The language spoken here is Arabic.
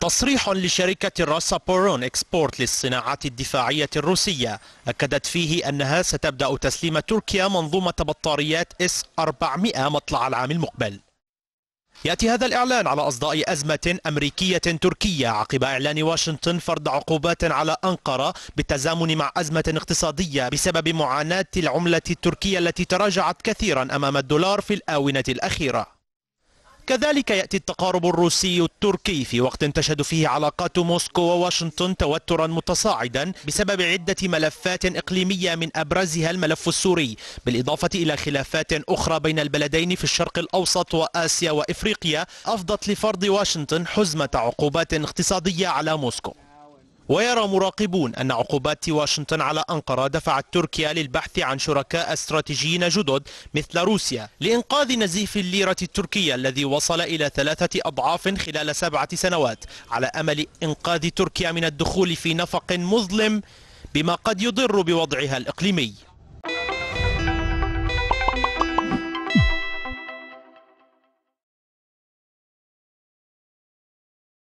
تصريح لشركة بورون إكسبورت للصناعات الدفاعية الروسية أكدت فيه أنها ستبدأ تسليم تركيا منظومة بطاريات اس 400 مطلع العام المقبل يأتي هذا الإعلان على أصداء أزمة أمريكية تركية عقب إعلان واشنطن فرض عقوبات على أنقرة بالتزامن مع أزمة اقتصادية بسبب معاناة العملة التركية التي تراجعت كثيرا أمام الدولار في الآونة الأخيرة كذلك يأتي التقارب الروسي التركي في وقت تشهد فيه علاقات موسكو وواشنطن توترا متصاعدا بسبب عدة ملفات إقليمية من أبرزها الملف السوري بالإضافة إلى خلافات أخرى بين البلدين في الشرق الأوسط وآسيا وإفريقيا أفضت لفرض واشنطن حزمة عقوبات اقتصادية على موسكو ويرى مراقبون أن عقوبات واشنطن على أنقرة دفعت تركيا للبحث عن شركاء استراتيجيين جدد مثل روسيا لإنقاذ نزيف الليرة التركية الذي وصل إلى ثلاثة أضعاف خلال سبعة سنوات على أمل إنقاذ تركيا من الدخول في نفق مظلم بما قد يضر بوضعها الإقليمي